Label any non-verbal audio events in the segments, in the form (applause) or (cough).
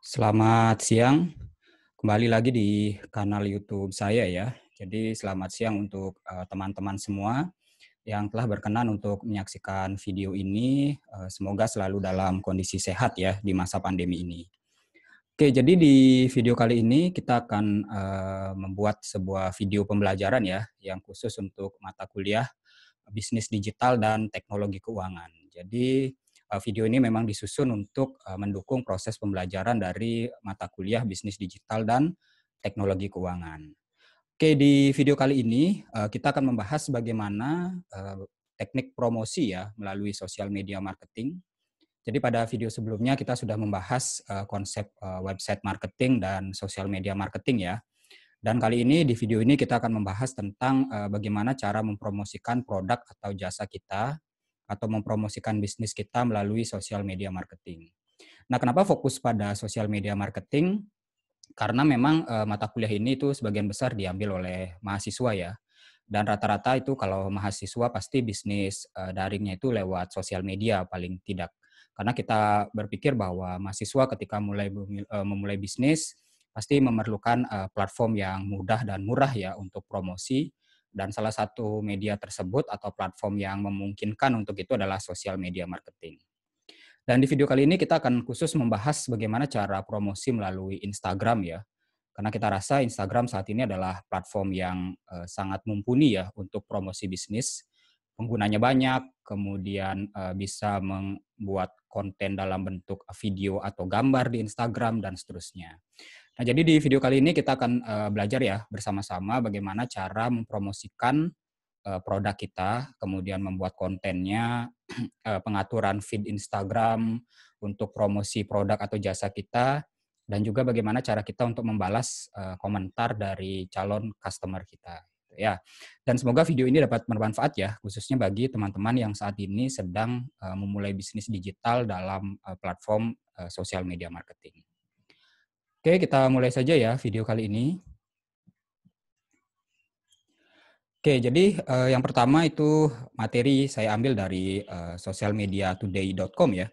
Selamat siang, kembali lagi di kanal YouTube saya ya. Jadi selamat siang untuk eh, teman-teman uh, semua yang telah berkenan untuk menyaksikan video ini. Uh, semoga selalu dalam kondisi sehat ya di masa pandemi ini. Oke, jadi di video kali ini kita akan uh, membuat sebuah video pembelajaran ya yang khusus untuk mata kuliah bisnis digital dan teknologi keuangan. Jadi Eh, video ini memang disusun untuk eh, mendukung proses pembelajaran dari mata kuliah bisnis digital dan teknologi keuangan. Oke, di video kali ini eh, kita akan membahas bagaimana teknik promosi ya melalui sosial media marketing. Jadi pada video sebelumnya kita sudah membahas konsep website marketing dan sosial media marketing ya. Dan kali ini di video ini kita akan membahas tentang bagaimana cara mempromosikan produk atau jasa kita atau mempromosikan bisnis kita melalui sosial media marketing. Nah, kenapa fokus pada sosial media marketing? Karena memang e, mata kuliah ini itu sebagian besar diambil oleh mahasiswa ya. Dan rata-rata itu kalau mahasiswa pasti bisnis e, daringnya itu lewat sosial media paling tidak. Karena kita berpikir bahwa mahasiswa ketika mulai e, memulai bisnis pasti memerlukan e, platform yang mudah dan murah ya untuk promosi dan salah satu media tersebut atau platform yang memungkinkan untuk itu adalah social media marketing. Dan di video kali ini kita akan khusus membahas bagaimana cara promosi melalui Instagram ya. Karena kita rasa Instagram saat ini adalah platform yang eh, sangat mumpuni ya untuk promosi bisnis. Penggunanya banyak, kemudian eh, bisa membuat konten dalam bentuk video atau gambar di Instagram dan seterusnya. Nah, jadi di video kali ini kita akan uh, belajar ya bersama-sama bagaimana cara mempromosikan uh, produk kita, kemudian membuat kontennya, (clears throat) eh, pengaturan feed Instagram untuk promosi produk atau jasa kita, dan juga bagaimana cara kita untuk membalas uh, komentar dari calon customer kita. Gitu ya, dan semoga video ini dapat bermanfaat ya, khususnya bagi teman-teman yang saat ini sedang uh, memulai bisnis digital dalam uh, platform uh, sosial media marketing. Oke, kita mulai saja ya video kali ini. Oke, jadi eh, yang pertama itu materi saya ambil dari eh, socialmediatoday.com ya,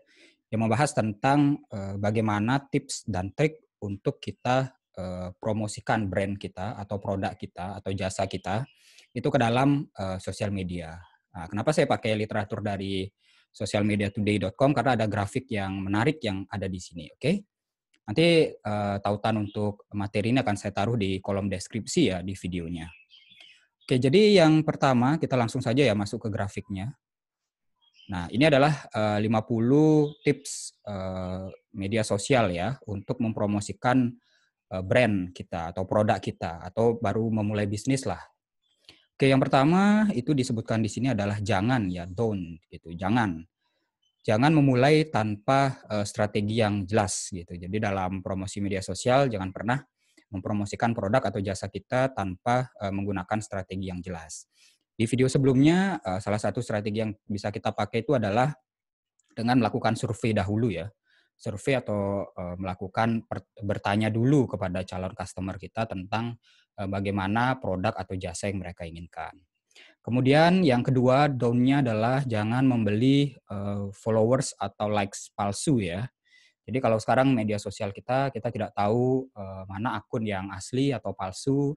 yang membahas tentang eh, bagaimana tips dan trik untuk kita eh, promosikan brand kita atau produk kita atau jasa kita itu ke dalam eh, sosial media. Nah, kenapa saya pakai literatur dari socialmediatoday.com karena ada grafik yang menarik yang ada di sini, oke? Okay? Nanti uh, tautan untuk materi ini akan saya taruh di kolom deskripsi ya di videonya. Oke, jadi yang pertama kita langsung saja ya masuk ke grafiknya. Nah, ini adalah eh, uh, 50 tips uh, media sosial ya untuk mempromosikan uh, brand kita atau produk kita atau baru memulai bisnis lah. Oke, yang pertama itu disebutkan di sini adalah jangan ya, don't gitu, jangan jangan memulai tanpa uh, strategi yang jelas gitu. Jadi dalam promosi media sosial jangan pernah mempromosikan produk atau jasa kita tanpa uh, menggunakan strategi yang jelas. Di video sebelumnya uh, salah satu strategi yang bisa kita pakai itu adalah dengan melakukan survei dahulu ya. Survei atau uh, melakukan bertanya dulu kepada calon customer kita tentang uh, bagaimana produk atau jasa yang mereka inginkan. Kemudian yang kedua daunnya adalah jangan membeli uh, followers atau likes palsu ya. Jadi kalau sekarang media sosial kita kita tidak tahu uh, mana akun yang asli atau palsu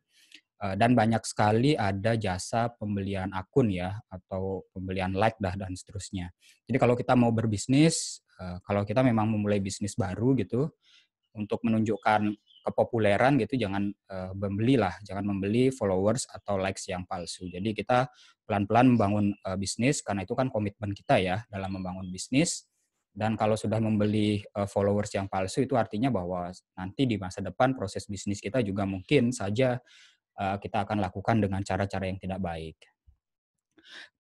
uh, dan banyak sekali ada jasa pembelian akun ya atau pembelian like dah dan seterusnya. Jadi kalau kita mau berbisnis, uh, kalau kita memang memulai bisnis baru gitu untuk menunjukkan kepopuleran gitu jangan uh, lah jangan membeli followers atau likes yang palsu jadi kita pelan-pelan membangun uh, bisnis karena itu kan komitmen kita ya dalam membangun bisnis dan kalau sudah membeli uh, followers yang palsu itu artinya bahwa nanti di masa depan proses bisnis kita juga mungkin saja uh, kita akan lakukan dengan cara-cara yang tidak baik.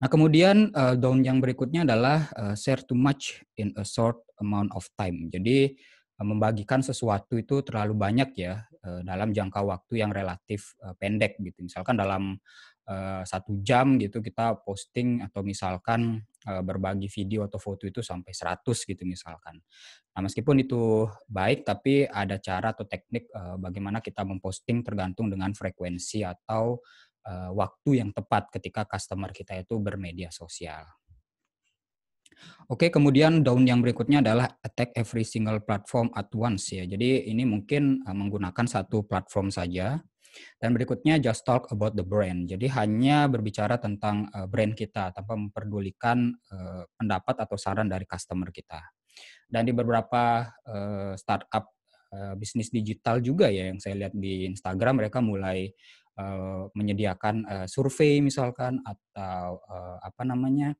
Nah, kemudian uh, down yang berikutnya adalah uh, share too much in a short amount of time. Jadi Eh, membagikan sesuatu itu terlalu banyak ya eh, dalam jangka waktu yang relatif eh, pendek gitu. Misalkan dalam satu jam gitu kita posting atau misalkan berbagi video atau foto itu sampai 100 gitu misalkan. Nah meskipun itu baik tapi ada cara atau teknik bagaimana kita memposting tergantung dengan frekuensi atau waktu yang tepat ketika customer kita itu bermedia sosial. Oke, kemudian daun yang berikutnya adalah attack every single platform at once ya. Jadi ini mungkin eh, menggunakan satu platform saja. Dan berikutnya just talk about the brand. Jadi hanya berbicara tentang eh, brand kita tanpa memperdulikan eh, pendapat atau saran dari customer kita. Dan di beberapa startup bisnis digital juga ya yang saya lihat di Instagram mereka mulai menyediakan survei misalkan atau apa namanya?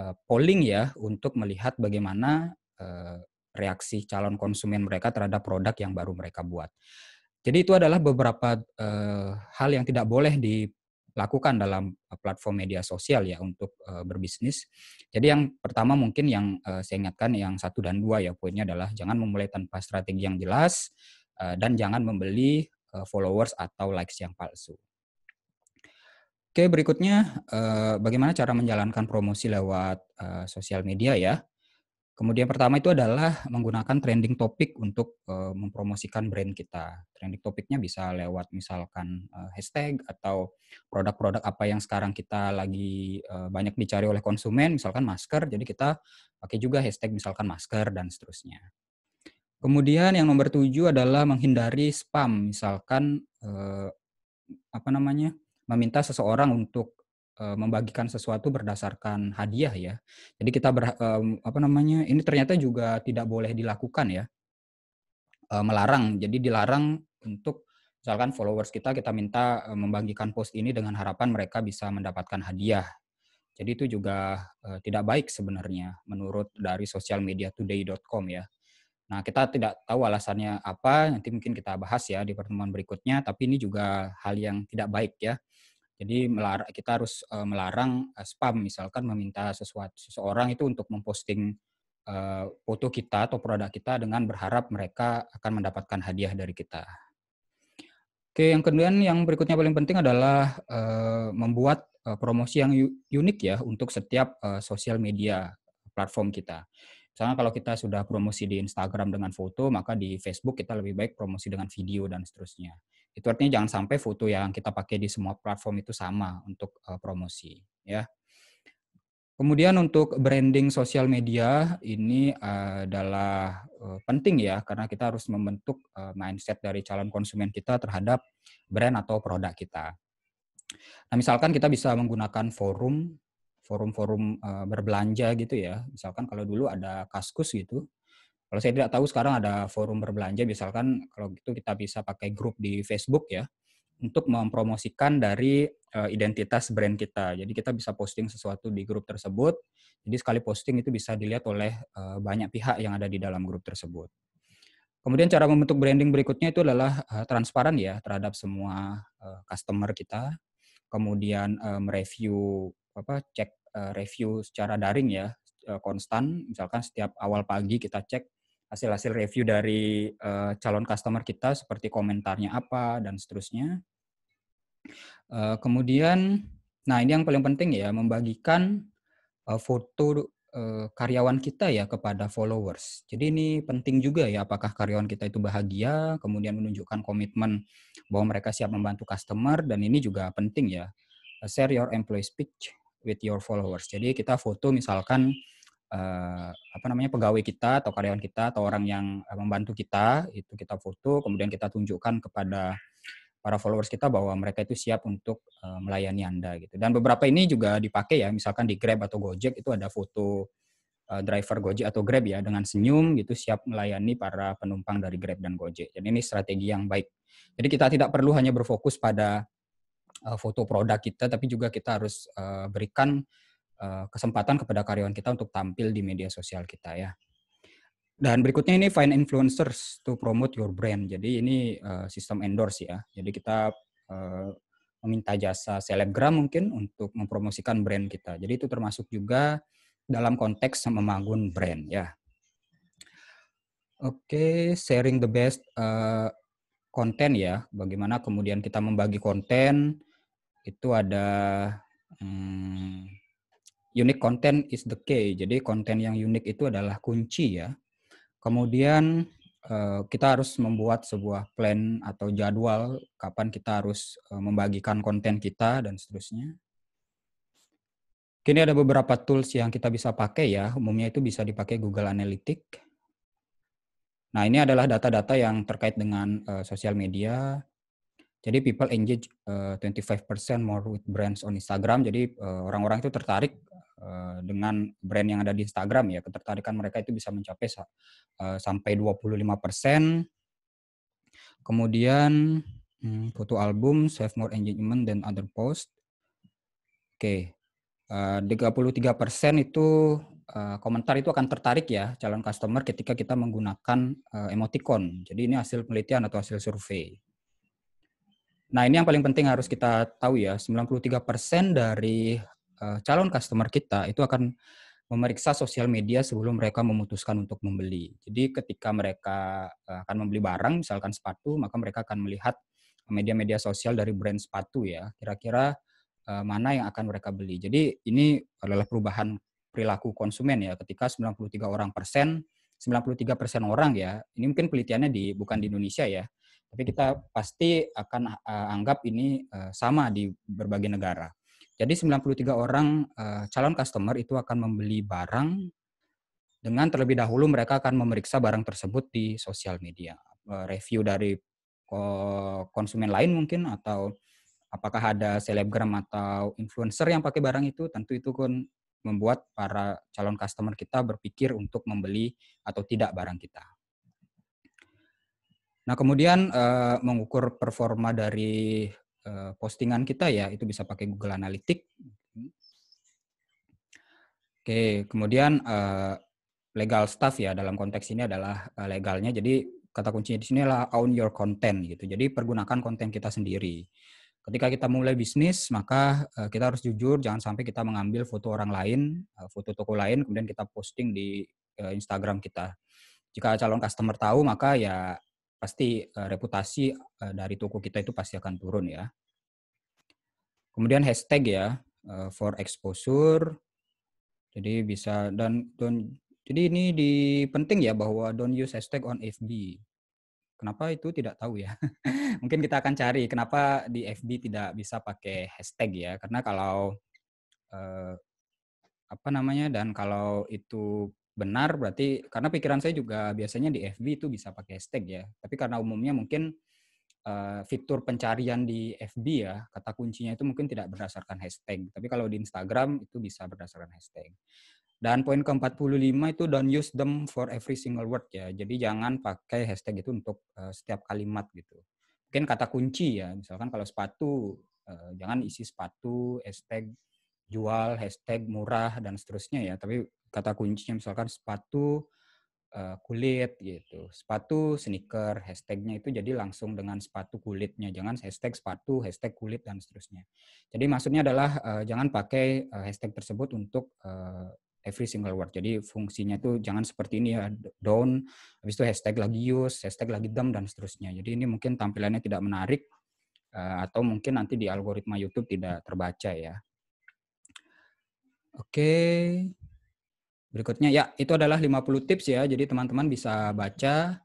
Eh, polling ya untuk melihat bagaimana eh, reaksi calon konsumen mereka terhadap produk yang baru mereka buat. Jadi itu adalah beberapa eh, hal yang tidak boleh dilakukan dalam platform media sosial ya untuk uh, berbisnis. Jadi yang pertama mungkin yang uh, saya ingatkan yang satu dan dua ya poinnya adalah jangan memulai tanpa strategi yang jelas uh, dan jangan membeli uh, followers atau likes yang palsu. Oke, berikutnya eh, bagaimana cara menjalankan promosi lewat eh, sosial media ya. Kemudian pertama itu adalah menggunakan trending topic untuk eh, mempromosikan brand kita. Trending topiknya bisa lewat misalkan hashtag atau produk-produk apa yang sekarang kita lagi banyak dicari oleh konsumen, misalkan masker. Jadi kita pakai juga hashtag misalkan masker dan seterusnya. Kemudian yang nomor tujuh adalah menghindari spam, misalkan apa namanya? meminta seseorang untuk membagikan sesuatu berdasarkan hadiah ya. Jadi kita ber, apa namanya ini ternyata juga tidak boleh dilakukan ya. melarang. Jadi dilarang untuk misalkan followers kita kita minta membagikan post ini dengan harapan mereka bisa mendapatkan hadiah. Jadi itu juga tidak baik sebenarnya menurut dari socialmediatoday.com ya. Nah, kita tidak tahu alasannya apa, nanti mungkin kita bahas ya di pertemuan berikutnya, tapi ini juga hal yang tidak baik ya. Jadi melarang, kita harus eh, melarang eh, spam, misalkan meminta sesuatu seseorang itu untuk memposting eh, foto kita atau produk kita dengan berharap mereka akan mendapatkan hadiah dari kita. Oke, yang kedua yang berikutnya paling penting adalah membuat promosi yang unik ya untuk setiap sosial media platform kita. Misalnya kalau kita sudah promosi di Instagram dengan foto, maka di Facebook kita lebih baik promosi dengan video dan seterusnya. Itu artinya jangan sampai foto yang kita pakai di semua platform itu sama untuk uh, promosi, ya. Kemudian untuk branding sosial media ini adalah eh, penting ya karena kita harus membentuk eh, mindset dari calon konsumen kita terhadap brand atau produk kita. Nah, misalkan kita bisa menggunakan forum forum-forum berbelanja gitu ya. Misalkan kalau dulu ada Kaskus gitu, kalau saya tidak tahu sekarang ada forum berbelanja, misalkan kalau gitu kita bisa pakai grup di Facebook ya untuk mempromosikan dari uh, identitas brand kita. Jadi kita bisa posting sesuatu di grup tersebut. Jadi sekali posting itu bisa dilihat oleh uh, banyak pihak yang ada di dalam grup tersebut. Kemudian cara membentuk branding berikutnya itu adalah uh, transparan ya terhadap semua uh, customer kita. Kemudian uh, mereview apa cek uh, review secara daring ya konstan. Misalkan setiap awal pagi kita cek hasil-hasil review dari uh, calon customer kita seperti komentarnya apa dan seterusnya. Uh, kemudian, nah ini yang paling penting ya membagikan uh, foto uh, karyawan kita ya kepada followers. Jadi ini penting juga ya apakah karyawan kita itu bahagia, kemudian menunjukkan komitmen bahwa mereka siap membantu customer dan ini juga penting ya. share your employee speech with your followers. Jadi kita foto misalkan uh, apa namanya pegawai kita atau karyawan kita atau orang yang eh, membantu kita itu kita foto kemudian kita tunjukkan kepada para followers kita bahwa mereka itu siap untuk uh, melayani Anda gitu. Dan beberapa ini juga dipakai ya, misalkan di Grab atau Gojek itu ada foto uh, driver Gojek atau Grab ya dengan senyum gitu siap melayani para penumpang dari Grab dan Gojek. Dan ini strategi yang baik. Jadi kita tidak perlu hanya berfokus pada foto produk kita tapi juga kita harus berikan Eh, kesempatan kepada karyawan kita untuk tampil di media sosial kita ya. Dan berikutnya ini find influencers to promote your brand. Jadi ini uh, sistem endorse ya. Jadi kita uh, meminta jasa selebgram mungkin untuk mempromosikan brand kita. Jadi itu termasuk juga dalam konteks membangun brand ya. Oke, okay, sharing the best uh, ya. Bagaimana kemudian kita membagi konten itu ada hmm, unique content is the key. Jadi konten yang unik itu adalah kunci ya. Kemudian eh, kita harus membuat sebuah plan atau jadwal kapan kita harus eh, membagikan konten kita dan seterusnya. Kini ada beberapa tools yang kita bisa pakai ya. Umumnya itu bisa dipakai Google Analytics. Nah, ini adalah data-data yang terkait dengan uh, sosial media. Jadi people engage uh, 25% more with brands on Instagram. Jadi orang-orang uh, orang -orang itu tertarik Eh, dengan brand yang ada di Instagram ya ketertarikan mereka itu bisa mencapai eh, sampai 25 persen kemudian hmm, foto album save more engagement dan other post oke okay. Eh, 33 persen itu komentar itu akan tertarik ya calon customer ketika kita menggunakan emoticon jadi ini hasil penelitian atau hasil survei Nah, ini yang paling penting harus kita tahu ya, 93% dari uh, calon customer kita itu akan memeriksa sosial media sebelum mereka memutuskan untuk membeli. Jadi ketika mereka uh, akan membeli barang, misalkan sepatu, maka mereka akan melihat media-media sosial dari brand sepatu ya, kira-kira uh, mana yang akan mereka beli. Jadi ini adalah perubahan perilaku konsumen ya, ketika 93 orang persen, 93 persen orang ya, ini mungkin penelitiannya di bukan di Indonesia ya, tapi kita pasti akan anggap ini sama di berbagai negara. Jadi 93 orang eh, calon customer itu akan membeli barang dengan terlebih dahulu mereka akan memeriksa barang tersebut di sosial media. Eh, review dari konsumen lain mungkin atau apakah ada selebgram atau influencer yang pakai barang itu tentu itu kan membuat para calon customer kita berpikir untuk membeli atau tidak barang kita. Nah, kemudian eh, mengukur performa dari Eh, postingan kita ya itu bisa pakai Google Analytics. Oke, kemudian eh, legal staff ya dalam konteks ini adalah eh, legalnya. Jadi kata kuncinya di sini adalah own your content gitu. Jadi pergunakan konten kita sendiri. Ketika kita mulai bisnis, maka kita harus jujur, jangan sampai kita mengambil foto orang lain, foto toko lain, kemudian kita posting di Instagram kita. Jika calon customer tahu, maka ya pasti eh, reputasi eh, dari toko kita itu pasti akan turun ya. Kemudian hashtag ya eh, for exposure. Jadi bisa dan don jadi ini di penting ya bahwa don't use hashtag on FB. Kenapa itu tidak tahu ya. (laughs) Mungkin kita akan cari kenapa di FB tidak bisa pakai hashtag ya. Karena kalau eh, apa namanya dan kalau itu benar berarti karena pikiran saya juga biasanya di FB itu bisa pakai hashtag ya. Tapi karena umumnya mungkin uh, fitur pencarian di FB ya, kata kuncinya itu mungkin tidak berdasarkan hashtag. Tapi kalau di Instagram itu bisa berdasarkan hashtag. Dan poin ke-45 itu don't use them for every single word ya. Jadi jangan pakai hashtag itu untuk uh, setiap kalimat gitu. Mungkin kata kunci ya, misalkan kalau sepatu, uh, jangan isi sepatu, hashtag jual hashtag murah dan seterusnya ya tapi kata kuncinya misalkan sepatu eh, kulit gitu sepatu sneaker hashtagnya itu jadi langsung dengan sepatu kulitnya jangan hashtag sepatu hashtag kulit dan seterusnya jadi maksudnya adalah eh, jangan pakai eh, hashtag tersebut untuk every single word. Jadi fungsinya itu jangan seperti ini ya down, habis itu hashtag lagi use, hashtag lagi dump dan seterusnya. Jadi ini mungkin tampilannya tidak menarik atau mungkin nanti di algoritma YouTube tidak terbaca ya. Oke. Berikutnya ya, itu adalah 50 tips ya. Jadi teman-teman bisa baca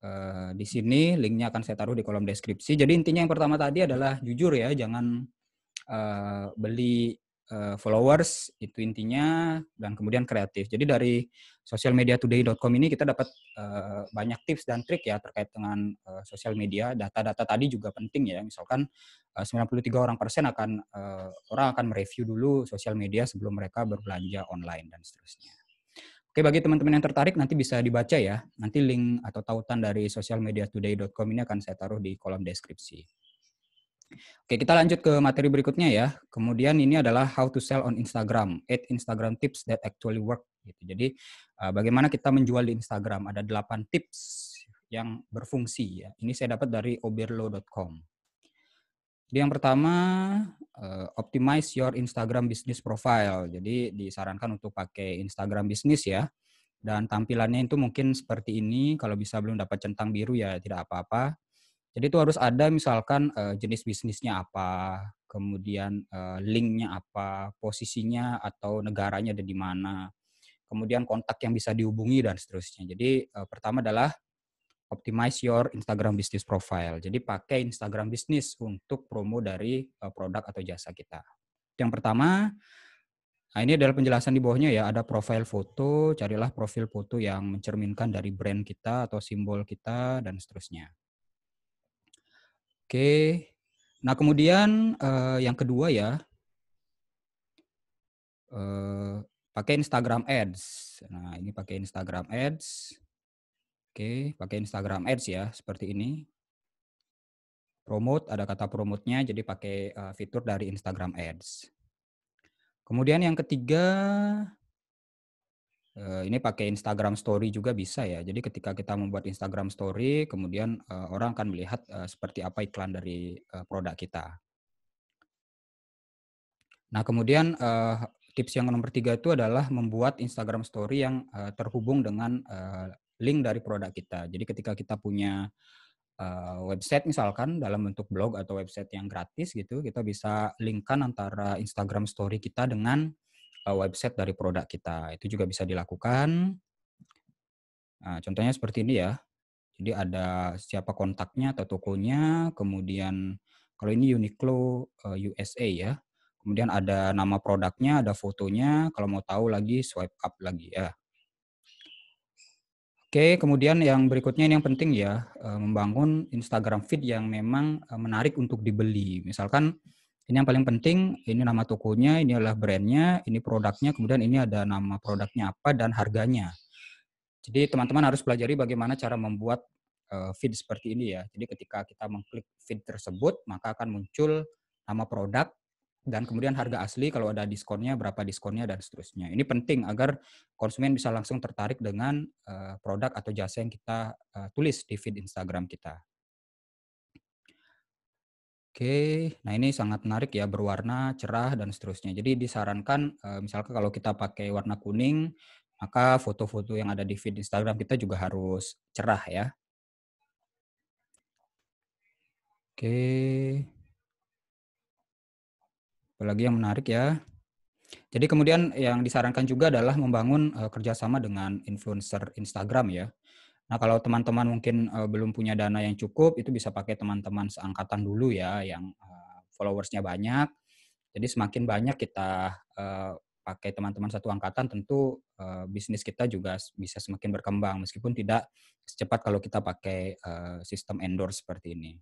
eh, di sini linknya akan saya taruh di kolom deskripsi. Jadi intinya yang pertama tadi adalah jujur ya, jangan eh, beli Eh, followers itu intinya dan kemudian kreatif. Jadi dari socialmediatoday.com ini kita dapat uh, banyak tips dan trik ya terkait dengan uh, eh, sosial media. Data-data tadi juga penting ya. Misalkan uh, 93 orang persen akan uh, orang akan mereview dulu sosial media sebelum mereka berbelanja online dan seterusnya. Oke, bagi teman-teman yang tertarik nanti bisa dibaca ya. Nanti link atau tautan dari socialmediatoday.com ini akan saya taruh di kolom deskripsi. Oke, kita lanjut ke materi berikutnya ya. Kemudian ini adalah how to sell on Instagram, eight Instagram tips that actually work. Gitu. Jadi eh, bagaimana kita menjual di Instagram? Ada delapan tips yang berfungsi ya. Ini saya dapat dari oberlo.com. Jadi yang pertama, eh, optimize your Instagram business profile. Jadi disarankan untuk pakai Instagram bisnis ya. Dan tampilannya itu mungkin seperti ini. Kalau bisa belum dapat centang biru ya tidak apa-apa jadi itu harus ada misalkan uh, jenis bisnisnya apa, kemudian uh, linknya apa, posisinya atau negaranya ada di mana, kemudian kontak yang bisa dihubungi dan seterusnya. Jadi uh, pertama adalah optimize your Instagram business profile. Jadi pakai Instagram bisnis untuk promo dari uh, produk atau jasa kita. Yang pertama, nah ini adalah penjelasan di bawahnya ya, ada profil foto, carilah profil foto yang mencerminkan dari brand kita atau simbol kita dan seterusnya. Oke. Nah, kemudian uh, yang kedua ya. Uh, pakai Instagram Ads. Nah, ini pakai Instagram Ads. Oke, pakai Instagram Ads ya, seperti ini. Promote, ada kata promote-nya, jadi pakai uh, fitur dari Instagram Ads. Kemudian yang ketiga, Eh, ini pakai Instagram Story juga bisa ya. Jadi ketika kita membuat Instagram Story, kemudian eh, orang akan melihat eh, seperti apa iklan dari produk kita. Nah kemudian tips yang nomor tiga itu adalah membuat Instagram Story yang terhubung dengan link dari produk kita. Jadi ketika kita punya website misalkan dalam bentuk blog atau website yang gratis gitu, kita bisa linkkan antara Instagram Story kita dengan Eh, website dari produk kita. Itu juga bisa dilakukan. Nah, contohnya seperti ini ya. Jadi ada siapa kontaknya atau tokonya, kemudian kalau ini Uniqlo eh, USA ya. Kemudian ada nama produknya, ada fotonya. Kalau mau tahu lagi swipe up lagi ya. Oke, kemudian yang berikutnya ini yang penting ya, eh, membangun Instagram feed yang memang menarik untuk dibeli. Misalkan ini yang paling penting, ini nama tokonya, ini adalah brandnya, ini produknya, kemudian ini ada nama produknya apa dan harganya. Jadi teman-teman harus pelajari bagaimana cara membuat eh, feed seperti ini ya. Jadi ketika kita mengklik feed tersebut, maka akan muncul nama produk dan kemudian harga asli kalau ada diskonnya, berapa diskonnya dan seterusnya. Ini penting agar konsumen bisa langsung tertarik dengan eh, produk atau jasa yang kita eh, tulis di feed Instagram kita. Oke, nah ini sangat menarik ya berwarna cerah dan seterusnya. Jadi disarankan eh, misalkan kalau kita pakai warna kuning, maka foto-foto yang ada di feed Instagram kita juga harus cerah ya. Oke. Apalagi yang menarik ya. Jadi kemudian yang disarankan juga adalah membangun eh, kerjasama dengan influencer Instagram ya. Nah, kalau teman-teman mungkin eh, belum punya dana yang cukup, itu bisa pakai teman-teman seangkatan dulu ya, yang uh, followersnya banyak. Jadi semakin banyak kita eh, pakai teman-teman satu angkatan, tentu bisnis kita juga bisa semakin berkembang, meskipun tidak secepat kalau kita pakai sistem endorse seperti ini.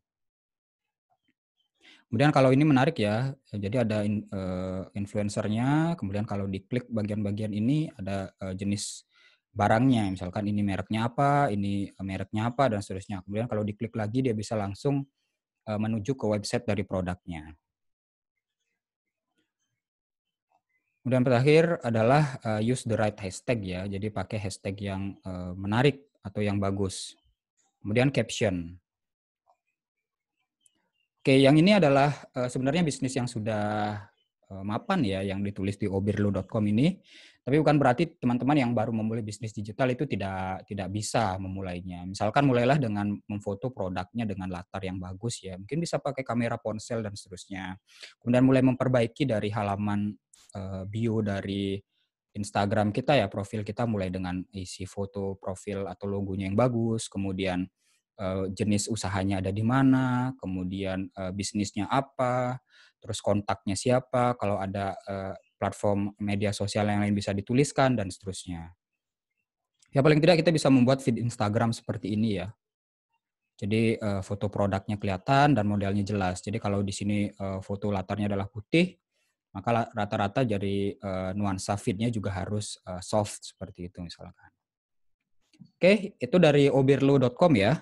Kemudian kalau ini menarik ya, jadi ada influencernya, kemudian kalau diklik bagian-bagian ini ada jenis barangnya. Misalkan ini mereknya apa, ini e, mereknya apa, dan seterusnya. Kemudian kalau diklik lagi, dia bisa langsung e, menuju ke website dari produknya. Kemudian terakhir adalah e, use the right hashtag ya. Jadi pakai hashtag yang menarik atau yang bagus. Kemudian caption. Oke, yang ini adalah sebenarnya bisnis yang sudah mapan ya yang ditulis di obirlo.com ini. Tapi bukan berarti teman-teman yang baru memulai bisnis digital itu tidak tidak bisa memulainya. Misalkan mulailah dengan memfoto produknya dengan latar yang bagus ya. Mungkin bisa pakai kamera ponsel dan seterusnya. Kemudian mulai memperbaiki dari halaman eh, bio dari Instagram kita ya, profil kita mulai dengan isi foto profil atau logonya yang bagus, kemudian eh, jenis usahanya ada di mana, kemudian eh, bisnisnya apa, terus kontaknya siapa, kalau ada platform media sosial yang lain bisa dituliskan dan seterusnya. Ya paling tidak kita bisa membuat feed Instagram seperti ini ya. Jadi eh, foto produknya kelihatan dan modelnya jelas. Jadi kalau di sini eh, foto latarnya adalah putih, maka rata-rata dari eh, nuansa feednya juga harus soft seperti itu misalkan. Oke, itu dari obirlo.com ya.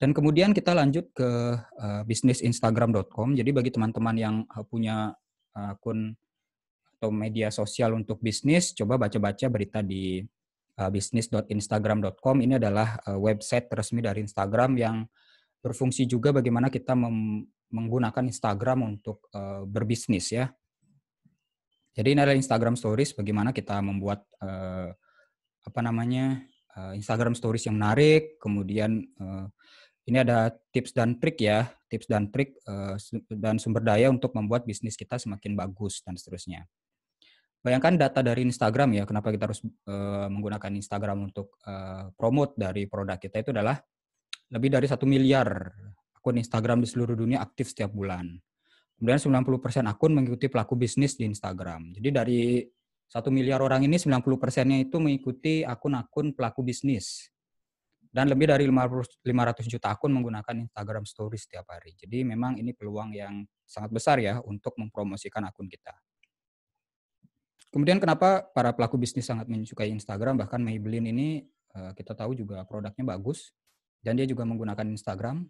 Dan kemudian kita lanjut ke bisnisinstagram.com. Jadi bagi teman-teman yang punya akun atau media sosial untuk bisnis, coba baca-baca berita di uh, eh, bisnis.instagram.com. Ini adalah uh, website resmi dari Instagram yang berfungsi juga bagaimana kita menggunakan Instagram untuk uh, berbisnis ya. Jadi ini adalah Instagram Stories bagaimana kita membuat uh, apa namanya uh, Instagram Stories yang menarik. Kemudian uh, ini ada tips dan trik ya, tips dan trik dan sumber daya untuk membuat bisnis kita semakin bagus dan seterusnya. Bayangkan data dari Instagram ya, kenapa kita harus uh, menggunakan Instagram untuk uh, promote dari produk kita itu adalah lebih dari satu miliar akun Instagram di seluruh dunia aktif setiap bulan. Kemudian 90% akun mengikuti pelaku bisnis di Instagram. Jadi dari satu miliar orang ini 90 persennya itu mengikuti akun-akun pelaku bisnis. Dan lebih dari 500 juta akun menggunakan Instagram Stories setiap hari. Jadi memang ini peluang yang sangat besar ya untuk mempromosikan akun kita. Kemudian kenapa para pelaku bisnis sangat menyukai Instagram, bahkan Maybelline ini eh, kita tahu juga produknya bagus, dan dia juga menggunakan Instagram.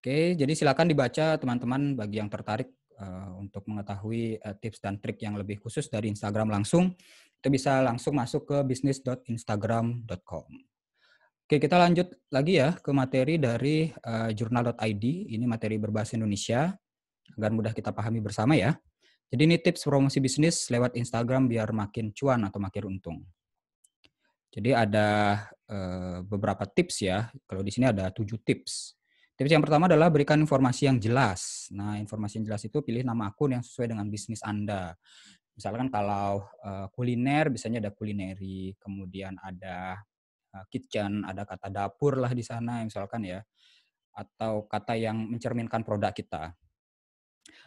Oke, jadi silakan dibaca teman-teman bagi yang tertarik eh, untuk mengetahui eh, tips dan trik yang lebih khusus dari Instagram langsung, itu bisa langsung masuk ke bisnis.instagram.com. Oke, kita lanjut lagi ya ke materi dari uh, jurnal.id. Ini materi berbahasa Indonesia agar mudah kita pahami bersama ya. Jadi ini tips promosi bisnis lewat Instagram biar makin cuan atau makin untung. Jadi ada eh, beberapa tips ya. Kalau di sini ada tujuh tips. Tips yang pertama adalah berikan informasi yang jelas. Nah, informasi yang jelas itu pilih nama akun yang sesuai dengan bisnis Anda. Misalkan kalau eh, kuliner, biasanya ada kulineri, kemudian ada eh, kitchen, ada kata dapur lah di sana, misalkan ya, atau kata yang mencerminkan produk kita.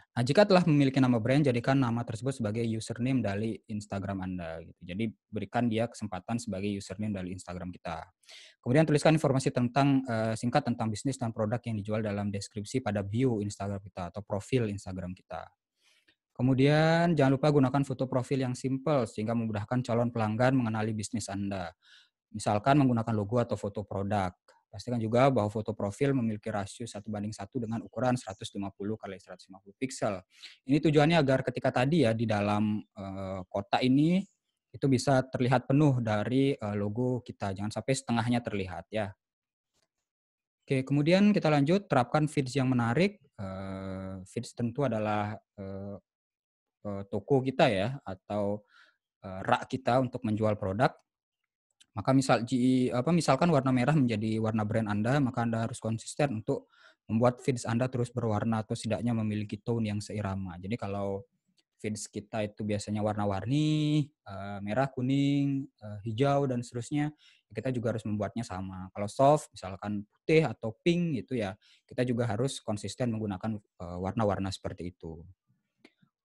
Nah, jika telah memiliki nama brand, jadikan nama tersebut sebagai username dari Instagram Anda. Gitu. Jadi, berikan dia kesempatan sebagai username dari Instagram kita. Kemudian, tuliskan informasi tentang eh, singkat tentang bisnis dan produk yang dijual dalam deskripsi pada bio Instagram kita atau profil Instagram kita. Kemudian, jangan lupa gunakan foto profil yang simple sehingga memudahkan calon pelanggan mengenali bisnis Anda. Misalkan menggunakan logo atau foto produk. Pastikan juga bahwa foto profil memiliki rasio satu banding satu dengan ukuran 150 kali 150 pixel Ini tujuannya agar ketika tadi ya di dalam eh, kota kotak ini itu bisa terlihat penuh dari eh, logo kita. Jangan sampai setengahnya terlihat ya. Oke, kemudian kita lanjut terapkan feeds yang menarik. Uh, feeds tentu adalah toko kita ya atau rak kita untuk menjual produk. Maka misal apa misalkan warna merah menjadi warna brand Anda, maka Anda harus konsisten untuk membuat feeds Anda terus berwarna atau setidaknya memiliki tone yang seirama. Jadi kalau feeds kita itu biasanya warna-warni, eh, merah, kuning, eh, hijau dan seterusnya, kita juga harus membuatnya sama. Kalau soft misalkan putih atau pink gitu ya, kita juga harus konsisten menggunakan eh, warna-warna seperti itu.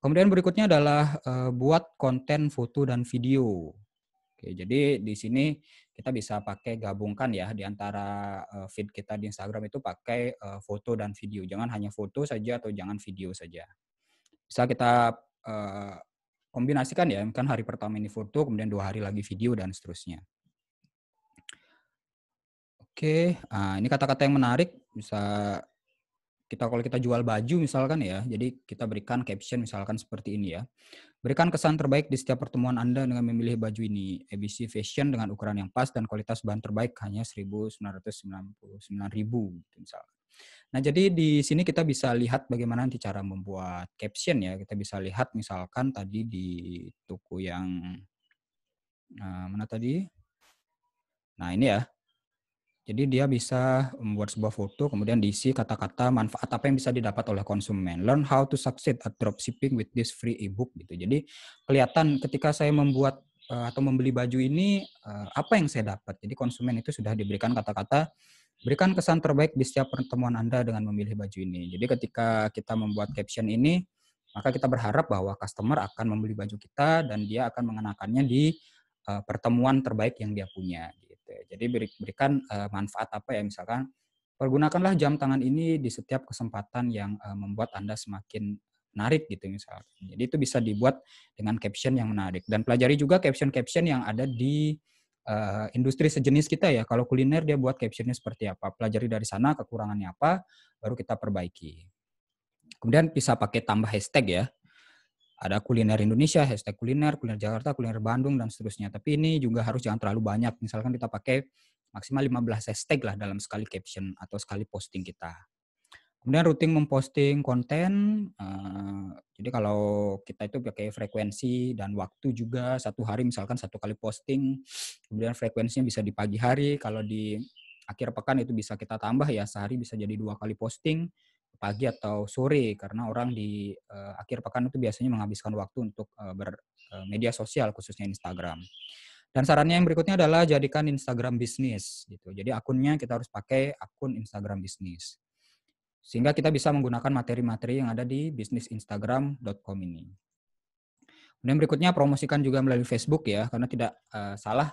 Kemudian berikutnya adalah buat konten foto dan video. Oke, jadi di sini kita bisa pakai gabungkan ya di antara eh, feed kita di Instagram itu pakai eh, foto dan video. Jangan hanya foto saja atau jangan video saja. Bisa kita eh, kombinasikan ya, kan hari pertama ini foto, kemudian dua hari lagi video dan seterusnya. Oke, nah, ini kata-kata yang menarik bisa kita kalau kita jual baju misalkan ya, jadi kita berikan caption misalkan seperti ini ya. Berikan kesan terbaik di setiap pertemuan Anda dengan memilih baju ini. ABC Fashion dengan ukuran yang pas dan kualitas bahan terbaik hanya 1.999.000 gitu misalnya. Nah, jadi di sini kita bisa lihat bagaimana nanti cara membuat caption ya. Kita bisa lihat misalkan tadi di toko yang nah, mana tadi? Nah, ini ya. Jadi dia bisa membuat sebuah foto kemudian diisi kata-kata manfaat apa yang bisa didapat oleh konsumen. Learn how to succeed at dropshipping with this free ebook gitu. Jadi kelihatan ketika saya membuat eh, atau membeli baju ini eh, apa yang saya dapat. Jadi konsumen itu sudah diberikan kata-kata berikan kesan terbaik di setiap pertemuan Anda dengan memilih baju ini. Jadi ketika kita membuat caption ini maka kita berharap bahwa customer akan membeli baju kita dan dia akan mengenakannya di eh, pertemuan terbaik yang dia punya ya. Jadi berikan eh, manfaat apa ya misalkan pergunakanlah jam tangan ini di setiap kesempatan yang eh, membuat Anda semakin menarik gitu misalkan. Jadi itu bisa dibuat dengan caption yang menarik dan pelajari juga caption-caption yang ada di uh, industri sejenis kita ya. Kalau kuliner dia buat captionnya seperti apa, pelajari dari sana kekurangannya apa, baru kita perbaiki. Kemudian bisa pakai tambah hashtag ya ada kuliner Indonesia, hashtag kuliner, kuliner Jakarta, kuliner Bandung, dan seterusnya. Tapi ini juga harus jangan terlalu banyak. Misalkan kita pakai maksimal 15 hashtag lah dalam sekali caption atau sekali posting kita. Kemudian rutin memposting konten, eh, jadi kalau kita itu pakai frekuensi dan waktu juga satu hari misalkan satu kali posting, kemudian frekuensinya bisa di pagi hari, kalau di akhir pekan itu bisa kita tambah ya sehari bisa jadi dua kali posting, pagi atau sore karena orang di uh, akhir pekan itu biasanya menghabiskan waktu untuk uh, eh, bermedia eh, uh, sosial khususnya Instagram. Dan sarannya yang berikutnya adalah jadikan Instagram bisnis gitu. Jadi akunnya kita harus pakai akun Instagram bisnis. Sehingga kita bisa menggunakan materi-materi yang ada di bisnisinstagram.com ini. Kemudian berikutnya promosikan juga melalui Facebook ya karena tidak uh, salah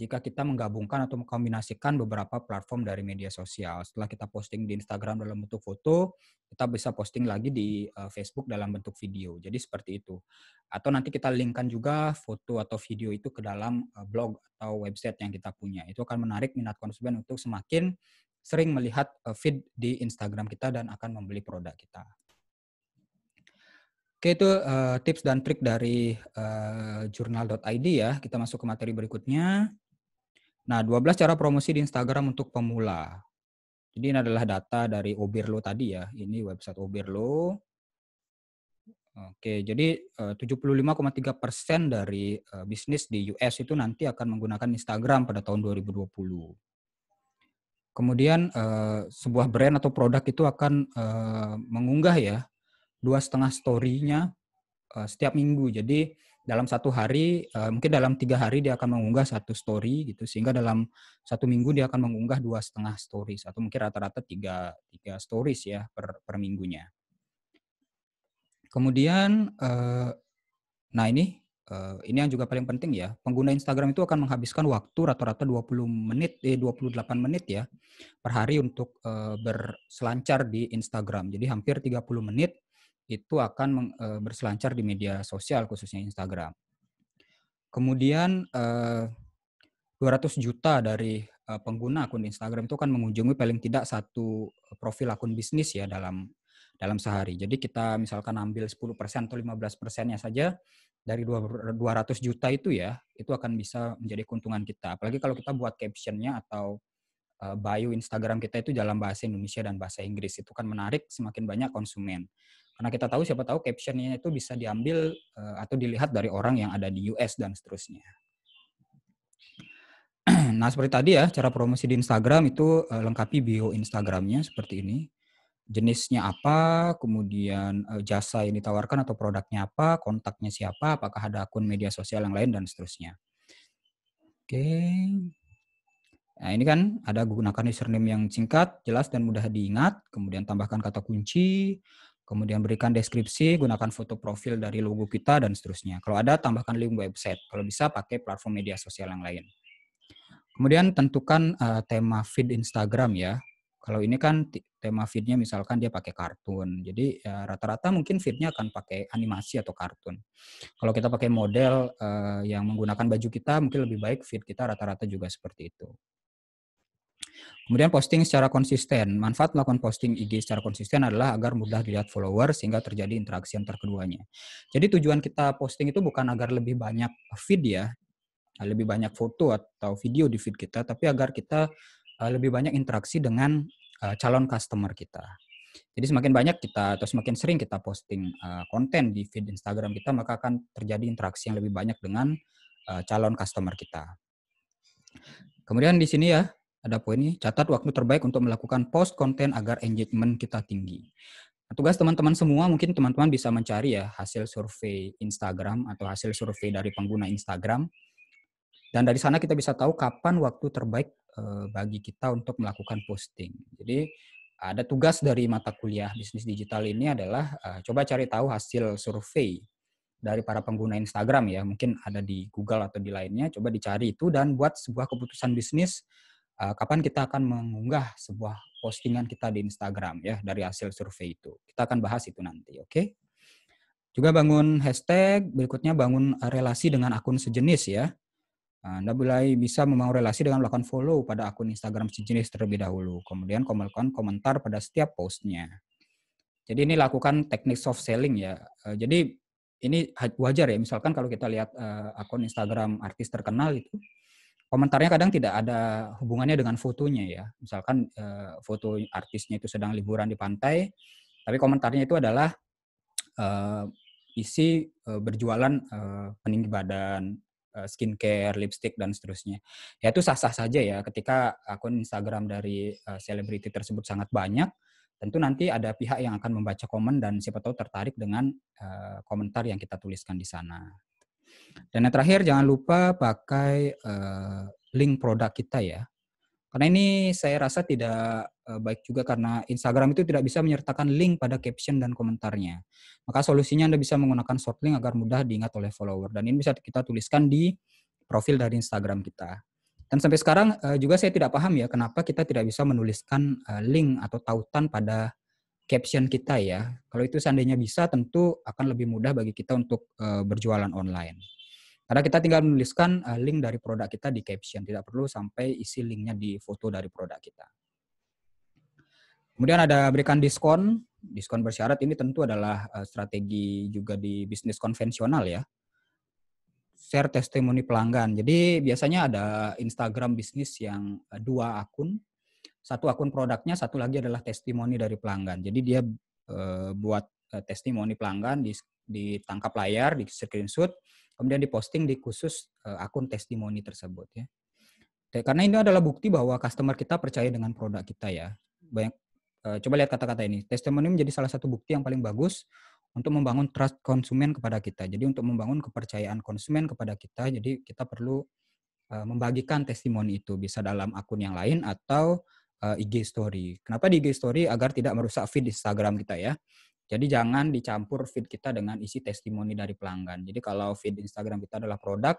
jika kita menggabungkan atau mengkombinasikan beberapa platform dari media sosial. Setelah kita posting di Instagram dalam bentuk foto, kita bisa posting lagi di eh, Facebook dalam bentuk video. Jadi seperti itu. Atau nanti kita linkkan juga foto atau video itu ke dalam eh, blog atau website yang kita punya. Itu akan menarik minat konsumen untuk semakin sering melihat eh, feed di Instagram kita dan akan membeli produk kita. Oke, itu uh, tips dan trik dari uh, jurnal.id ya. Kita masuk ke materi berikutnya. Nah, 12 cara promosi di Instagram untuk pemula. Jadi ini adalah data dari Obirlo tadi ya. Ini website Obirlo. Oke, jadi 75,3 eh, persen dari eh, bisnis di US itu nanti akan menggunakan Instagram pada tahun 2020. Kemudian eh, sebuah brand atau produk itu akan mengunggah ya dua setengah story-nya setiap minggu. Jadi dalam satu hari uh, mungkin dalam tiga hari dia akan mengunggah satu story gitu sehingga dalam satu minggu dia akan mengunggah dua setengah stories atau mungkin rata-rata tiga tiga stories ya per per minggunya kemudian uh, nah ini uh, ini yang juga paling penting ya pengguna Instagram itu akan menghabiskan waktu rata-rata 20 menit eh 28 menit ya per hari untuk uh, berselancar di Instagram jadi hampir 30 menit itu akan eh, berselancar di media sosial khususnya Instagram. Kemudian 200 eh, juta dari eh, pengguna akun Instagram itu kan mengunjungi paling tidak satu profil akun bisnis ya dalam dalam sehari. Jadi kita misalkan ambil 10% atau 15%-nya saja dari 200 juta itu ya, itu akan bisa menjadi keuntungan kita. Apalagi kalau kita buat captionnya atau bio Instagram kita itu dalam bahasa Indonesia dan bahasa Inggris itu kan menarik semakin banyak konsumen. Karena kita tahu siapa tahu captionnya itu bisa diambil eh, atau dilihat dari orang yang ada di US dan seterusnya. (clears throat) nah seperti tadi ya cara promosi di Instagram itu eh, lengkapi bio Instagramnya seperti ini. Jenisnya apa, kemudian eh, jasa yang ditawarkan atau produknya apa, kontaknya siapa, apakah ada akun media sosial yang lain dan seterusnya. Oke. Okay. Nah, ini kan ada gunakan username yang singkat, jelas dan mudah diingat, kemudian tambahkan kata kunci, Kemudian berikan deskripsi, gunakan foto profil dari logo kita, dan seterusnya. Kalau ada, tambahkan link website. Kalau bisa, pakai platform media sosial yang lain. Kemudian tentukan uh, tema feed Instagram ya. Kalau ini kan tema feednya misalkan dia pakai kartun. Jadi rata eh, rata-rata mungkin feednya akan pakai animasi atau kartun. Kalau kita pakai model uh, yang menggunakan baju kita, mungkin lebih baik feed kita rata-rata juga seperti itu. Kemudian posting secara konsisten. Manfaat melakukan posting IG secara konsisten adalah agar mudah dilihat follower sehingga terjadi interaksi antar keduanya. Jadi tujuan kita posting itu bukan agar lebih banyak feed ya, lebih banyak foto atau video di feed kita, tapi agar kita eh, lebih banyak interaksi dengan eh, calon customer kita. Jadi semakin banyak kita atau semakin sering kita posting eh, konten di feed Instagram kita, maka akan terjadi interaksi yang lebih banyak dengan calon customer kita. Kemudian di sini ya ada poin poinnya, catat waktu terbaik untuk melakukan post konten agar engagement kita tinggi. Nah, tugas teman-teman semua mungkin teman-teman bisa mencari ya hasil survei Instagram atau hasil survei dari pengguna Instagram. Dan dari sana kita bisa tahu kapan waktu terbaik eh, bagi kita untuk melakukan posting. Jadi ada tugas dari mata kuliah bisnis digital ini adalah eh, coba cari tahu hasil survei dari para pengguna Instagram ya, mungkin ada di Google atau di lainnya, coba dicari itu dan buat sebuah keputusan bisnis Eh, kapan kita akan mengunggah sebuah postingan kita di Instagram ya dari hasil survei itu. Kita akan bahas itu nanti, oke? Okay? Juga bangun hashtag, berikutnya bangun relasi dengan akun sejenis ya. Eh, Anda mulai bisa membangun relasi dengan melakukan follow pada akun Instagram sejenis terlebih dahulu. Kemudian melakukan komentar pada setiap postnya. Jadi ini lakukan teknik soft selling ya. Eh, jadi ini wajar ya. Misalkan kalau kita lihat akun Instagram artis terkenal itu, komentarnya kadang tidak ada hubungannya dengan fotonya ya. Misalkan eh, foto artisnya itu sedang liburan di pantai, tapi komentarnya itu adalah eh, isi eh, berjualan peninggi badan, skincare, lipstick dan seterusnya. Ya itu sah-sah saja ya. Ketika akun Instagram dari selebriti tersebut sangat banyak, tentu nanti ada pihak yang akan membaca komen dan siapa tahu tertarik dengan uh, komentar yang kita tuliskan di sana. Dan yang terakhir jangan lupa pakai uh, link produk kita ya. Karena ini saya rasa tidak uh, baik juga karena Instagram itu tidak bisa menyertakan link pada caption dan komentarnya. Maka solusinya Anda bisa menggunakan short link agar mudah diingat oleh follower. Dan ini bisa kita tuliskan di profil dari Instagram kita. Dan sampai sekarang uh, juga saya tidak paham ya kenapa kita tidak bisa menuliskan uh, link atau tautan pada caption kita ya. Kalau itu seandainya bisa tentu akan lebih mudah bagi kita untuk uh, berjualan online. Karena kita tinggal menuliskan uh, link dari produk kita di caption, tidak perlu sampai isi linknya di foto dari produk kita. Kemudian ada berikan diskon. Diskon bersyarat ini tentu adalah uh, strategi juga di bisnis konvensional ya. Share testimoni pelanggan. Jadi biasanya ada Instagram bisnis yang uh, dua akun. Satu akun produknya, satu lagi adalah testimoni dari pelanggan. Jadi dia uh, buat testimoni pelanggan di ditangkap layar, di screenshot, kemudian diposting di khusus eh, akun testimoni tersebut ya. Karena ini adalah bukti bahwa customer kita percaya dengan produk kita ya. Banyak eh, coba lihat kata-kata ini. Testimoni menjadi salah satu bukti yang paling bagus untuk membangun trust konsumen kepada kita. Jadi untuk membangun kepercayaan konsumen kepada kita, jadi kita perlu eh, membagikan testimoni itu bisa dalam akun yang lain atau IG story. Kenapa di IG story agar tidak merusak feed Instagram kita ya. Jadi jangan dicampur feed kita dengan isi testimoni dari pelanggan. Jadi kalau feed Instagram kita adalah produk,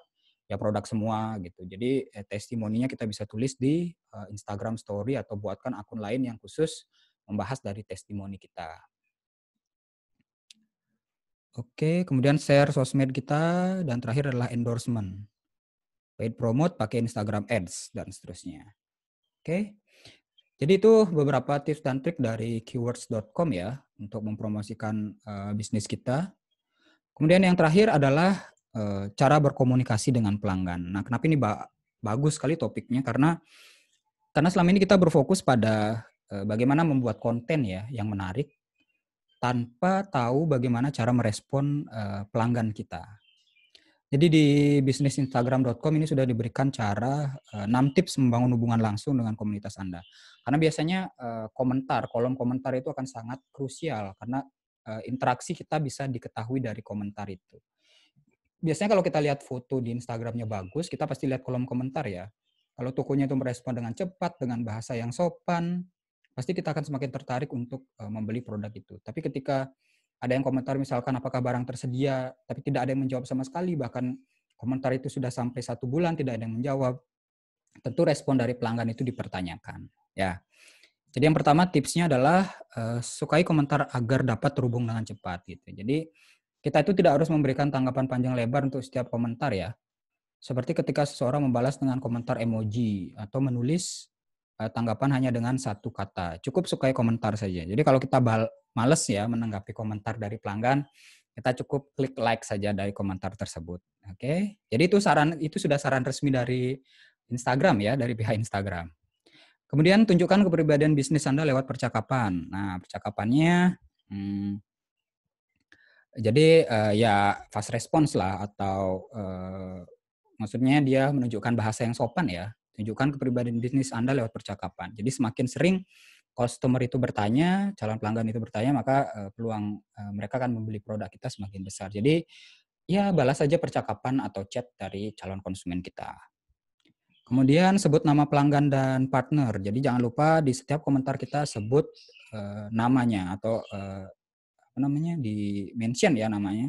ya produk semua gitu. Jadi eh, testimoninya kita bisa tulis di eh, Instagram Story atau buatkan akun lain yang khusus membahas dari testimoni kita. Oke, kemudian share sosmed kita dan terakhir adalah endorsement. Paid promote pakai Instagram Ads dan seterusnya. Oke. Jadi itu beberapa tips dan trik dari keywords.com ya untuk mempromosikan uh, bisnis kita. Kemudian yang terakhir adalah uh, cara berkomunikasi dengan pelanggan. Nah, kenapa ini ba bagus sekali topiknya karena karena selama ini kita berfokus pada uh, bagaimana membuat konten ya yang menarik tanpa tahu bagaimana cara merespon uh, pelanggan kita. Jadi di bisnisinstagram.com ini sudah diberikan cara uh, eh, 6 tips membangun hubungan langsung dengan komunitas Anda. Karena biasanya uh, komentar, kolom komentar itu akan sangat krusial karena uh, interaksi kita bisa diketahui dari komentar itu. Biasanya kalau kita lihat foto di Instagramnya bagus, kita pasti lihat kolom komentar ya. Kalau tokonya itu merespon dengan cepat, dengan bahasa yang sopan, pasti kita akan semakin tertarik untuk uh, membeli produk itu. Tapi ketika ada yang komentar misalkan apakah barang tersedia, tapi tidak ada yang menjawab sama sekali, bahkan komentar itu sudah sampai satu bulan tidak ada yang menjawab. Tentu respon dari pelanggan itu dipertanyakan. Ya, jadi yang pertama tipsnya adalah uh, sukai komentar agar dapat terhubung dengan cepat gitu. Jadi kita itu tidak harus memberikan tanggapan panjang lebar untuk setiap komentar ya. Seperti ketika seseorang membalas dengan komentar emoji atau menulis eh, tanggapan hanya dengan satu kata. Cukup sukai komentar saja. Jadi kalau kita bal males ya menanggapi komentar dari pelanggan, kita cukup klik like saja dari komentar tersebut. Oke. Okay? Jadi itu saran itu sudah saran resmi dari Instagram ya, dari pihak Instagram. Kemudian tunjukkan kepribadian bisnis Anda lewat percakapan. Nah, percakapannya hmm, jadi uh, ya fast response lah atau uh, maksudnya dia menunjukkan bahasa yang sopan ya tunjukkan kepribadian bisnis Anda lewat percakapan. Jadi semakin sering customer itu bertanya, calon pelanggan itu bertanya, maka eh, peluang eh, mereka akan membeli produk kita semakin besar. Jadi ya balas saja percakapan atau chat dari calon konsumen kita. Kemudian sebut nama pelanggan dan partner. Jadi jangan lupa di setiap komentar kita sebut uh, namanya atau uh, apa namanya di mention ya namanya.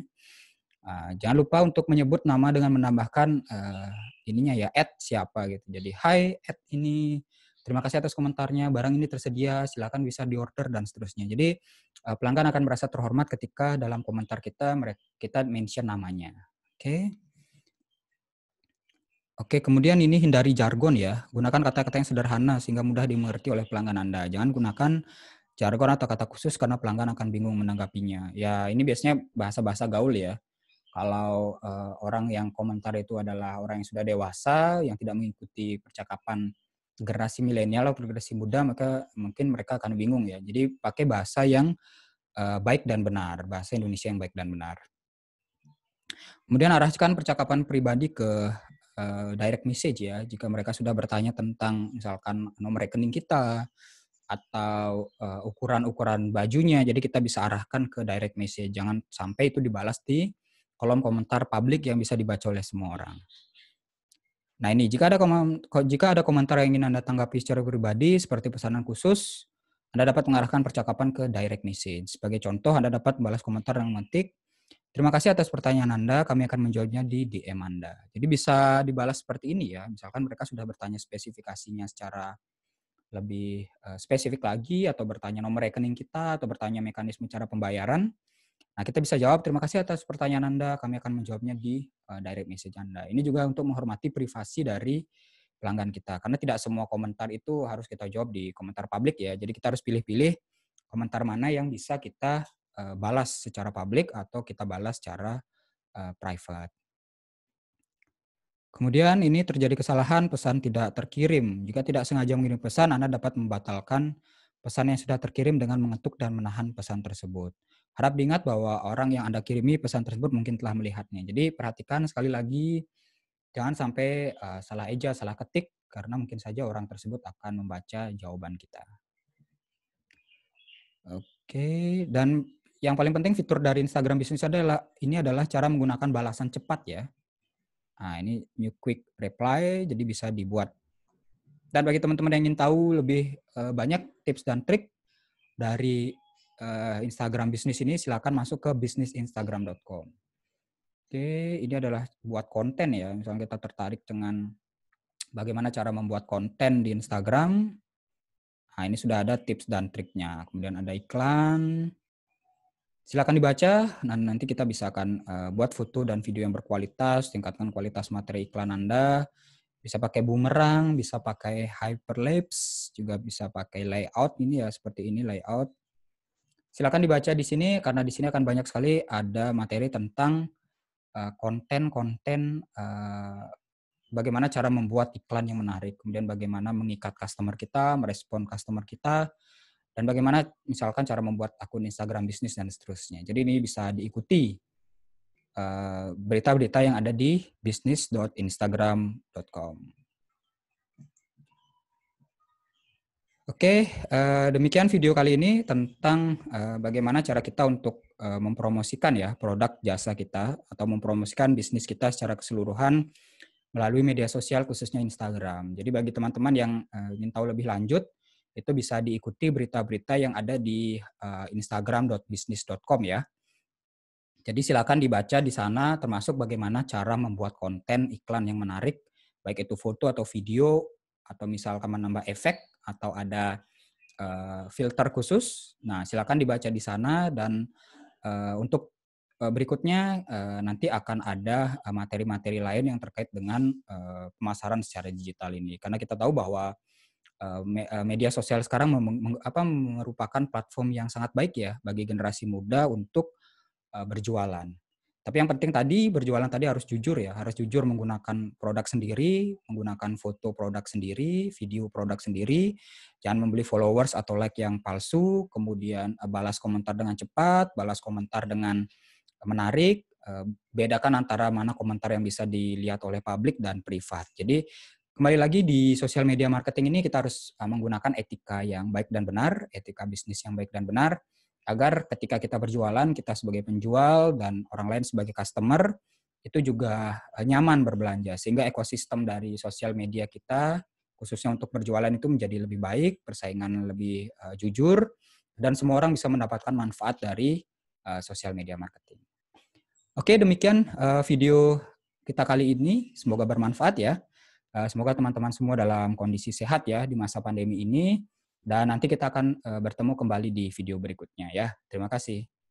Uh, jangan lupa untuk menyebut nama dengan menambahkan uh, ininya ya at siapa gitu. Jadi hi at ini terima kasih atas komentarnya, barang ini tersedia, silakan bisa diorder dan seterusnya. Jadi eh, pelanggan akan merasa terhormat ketika dalam komentar kita mereka kita mention namanya. Oke. Okay. Oke, kemudian ini hindari jargon ya. Gunakan kata-kata yang sederhana sehingga mudah dimengerti oleh pelanggan Anda. Jangan gunakan jargon atau kata khusus karena pelanggan akan bingung menanggapinya. Ya, ini biasanya bahasa-bahasa gaul ya. Kalau uh, orang yang komentar itu adalah orang yang sudah dewasa, yang tidak mengikuti percakapan generasi milenial atau generasi muda maka mungkin mereka akan bingung ya. Jadi pakai bahasa yang uh, baik dan benar, bahasa Indonesia yang baik dan benar. Kemudian arahkan percakapan pribadi ke uh, direct message ya. Jika mereka sudah bertanya tentang misalkan nomor rekening kita atau eh, ukuran-ukuran uh, bajunya, jadi kita bisa arahkan ke direct message. Jangan sampai itu dibalas di kolom komentar publik yang bisa dibaca oleh semua orang. Nah ini jika ada jika ada komentar yang ingin Anda tanggapi secara pribadi seperti pesanan khusus, Anda dapat mengarahkan percakapan ke direct message. Sebagai contoh, Anda dapat membalas komentar yang mentik. Terima kasih atas pertanyaan Anda, kami akan menjawabnya di DM Anda. Jadi bisa dibalas seperti ini ya, misalkan mereka sudah bertanya spesifikasinya secara lebih eh, spesifik lagi atau bertanya nomor rekening kita atau bertanya mekanisme cara pembayaran. Nah, kita bisa jawab terima kasih atas pertanyaan Anda, kami akan menjawabnya di Eh, direct message Anda. Ini juga untuk menghormati privasi dari pelanggan kita. Karena tidak semua komentar itu harus kita jawab di komentar publik ya. Jadi kita harus pilih-pilih komentar mana yang bisa kita eh, balas secara publik atau kita balas secara eh, private. Kemudian ini terjadi kesalahan pesan tidak terkirim. Jika tidak sengaja mengirim pesan, Anda dapat membatalkan pesan yang sudah terkirim dengan mengetuk dan menahan pesan tersebut. Harap diingat bahwa orang yang Anda kirimi pesan tersebut mungkin telah melihatnya. Jadi perhatikan sekali lagi, jangan sampai uh, salah eja, salah ketik, karena mungkin saja orang tersebut akan membaca jawaban kita. Oke, dan yang paling penting fitur dari Instagram Business adalah ini adalah cara menggunakan balasan cepat ya. Nah, ini new quick reply, jadi bisa dibuat. Dan bagi teman-teman yang ingin tahu lebih eh, banyak tips dan trik dari uh, Instagram bisnis ini silakan masuk ke bisnisinstagram.com. Oke, ini adalah buat konten ya. Misalnya kita tertarik dengan bagaimana cara membuat konten di Instagram. Nah, ini sudah ada tips dan triknya. Kemudian ada iklan. Silakan dibaca Nah, nanti kita bisa akan uh, buat foto dan video yang berkualitas, tingkatkan kualitas materi iklan Anda. Bisa pakai boomerang, bisa pakai hyperlapse, juga bisa pakai layout ini ya seperti ini layout Silakan dibaca di sini karena di sini akan banyak sekali ada materi tentang eh, konten-konten eh, bagaimana cara membuat iklan yang menarik, kemudian bagaimana mengikat customer kita, merespon customer kita, dan bagaimana misalkan cara membuat akun Instagram bisnis dan seterusnya. Jadi ini bisa diikuti eh, berita-berita yang ada di bisnis.instagram.com. Oke, uh, demikian video kali ini tentang uh, bagaimana cara kita untuk uh, mempromosikan ya produk jasa kita atau mempromosikan bisnis kita secara keseluruhan melalui media sosial khususnya Instagram. Jadi bagi teman-teman yang uh, ingin tahu lebih lanjut itu bisa diikuti berita-berita yang ada di uh, instagram.bisnis.com ya. Jadi silakan dibaca di sana termasuk bagaimana cara membuat konten iklan yang menarik baik itu foto atau video atau misalkan menambah efek atau ada uh, filter khusus. Nah, silakan dibaca di sana dan uh, untuk eh, berikutnya nanti akan ada materi-materi lain yang terkait dengan pemasaran secara digital ini. Karena kita tahu bahwa media sosial sekarang merupakan platform yang sangat baik ya bagi generasi muda untuk berjualan. Tapi yang penting tadi berjualan tadi harus jujur ya, harus jujur menggunakan produk sendiri, menggunakan foto produk sendiri, video produk sendiri. Jangan membeli followers atau like yang palsu, kemudian eh, balas komentar dengan cepat, balas komentar dengan menarik, eh, bedakan antara mana komentar yang bisa dilihat oleh publik dan privat. Jadi kembali lagi di sosial media marketing ini kita harus eh, menggunakan etika yang baik dan benar, etika bisnis yang baik dan benar agar ketika kita berjualan kita sebagai penjual dan orang lain sebagai customer itu juga eh, nyaman berbelanja sehingga ekosistem dari sosial media kita khususnya untuk berjualan itu menjadi lebih baik, persaingan lebih uh, jujur dan semua orang bisa mendapatkan manfaat dari uh, sosial media marketing. Oke, demikian uh, video kita kali ini, semoga bermanfaat ya. Semoga teman-teman semua dalam kondisi sehat ya di masa pandemi ini. Dan nanti kita akan eh, bertemu kembali di video berikutnya ya. Terima kasih.